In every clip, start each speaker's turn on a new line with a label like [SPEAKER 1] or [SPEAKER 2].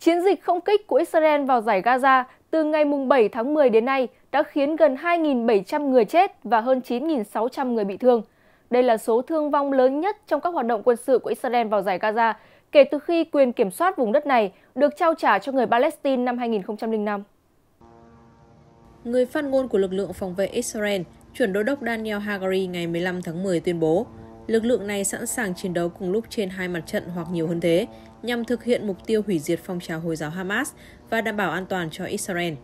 [SPEAKER 1] Chiến dịch không kích của Israel vào giải Gaza từ ngày 7 tháng 10 đến nay đã khiến gần 2.700 người chết và hơn 9.600 người bị thương. Đây là số thương vong lớn nhất trong các hoạt động quân sự của Israel vào giải Gaza kể từ khi quyền kiểm soát vùng đất này được trao trả cho người Palestine năm 2005.
[SPEAKER 2] Người phát ngôn của lực lượng phòng vệ Israel, chuẩn đô đốc Daniel Hagari ngày 15 tháng 10 tuyên bố Lực lượng này sẵn sàng chiến đấu cùng lúc trên hai mặt trận hoặc nhiều hơn thế, nhằm thực hiện mục tiêu hủy diệt phong trào Hồi giáo Hamas và đảm bảo an toàn cho Israel.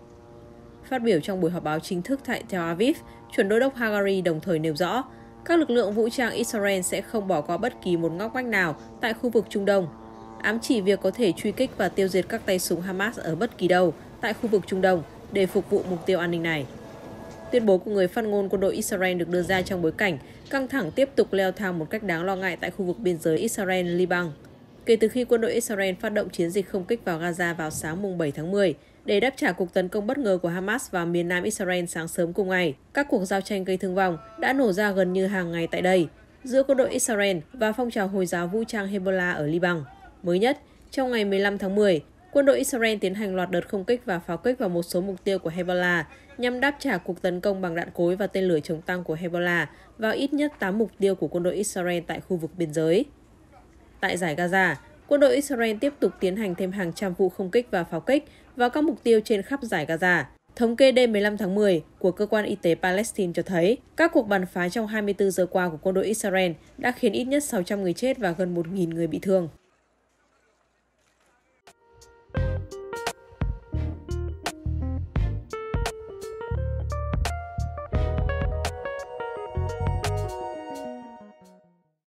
[SPEAKER 2] Phát biểu trong buổi họp báo chính thức tại Tel Aviv, chuẩn đô đốc Hagari đồng thời nêu rõ, các lực lượng vũ trang Israel sẽ không bỏ qua bất kỳ một ngóc ngách nào tại khu vực Trung Đông, ám chỉ việc có thể truy kích và tiêu diệt các tay súng Hamas ở bất kỳ đâu tại khu vực Trung Đông để phục vụ mục tiêu an ninh này. Tuyên bố của người phát ngôn quân đội Israel được đưa ra trong bối cảnh căng thẳng tiếp tục leo thang một cách đáng lo ngại tại khu vực biên giới Israel-Liban. Kể từ khi quân đội Israel phát động chiến dịch không kích vào Gaza vào sáng mùng 7 tháng 10 để đáp trả cuộc tấn công bất ngờ của Hamas vào miền nam Israel sáng sớm cùng ngày, các cuộc giao tranh gây thương vong đã nổ ra gần như hàng ngày tại đây giữa quân đội Israel và phong trào Hồi giáo vũ trang Hezbollah ở Liban. Mới nhất, trong ngày 15 tháng 10, quân đội Israel tiến hành loạt đợt không kích và pháo kích vào một số mục tiêu của Hezbollah nhằm đáp trả cuộc tấn công bằng đạn cối và tên lửa chống tăng của Hezbollah vào ít nhất 8 mục tiêu của quân đội Israel tại khu vực biên giới. Tại giải Gaza, quân đội Israel tiếp tục tiến hành thêm hàng trăm vụ không kích và pháo kích vào các mục tiêu trên khắp giải Gaza. Thống kê đêm 15 tháng 10 của cơ quan y tế Palestine cho thấy các cuộc bắn phá trong 24 giờ qua của quân đội Israel đã khiến ít nhất 600 người chết và gần 1.000 người bị thương.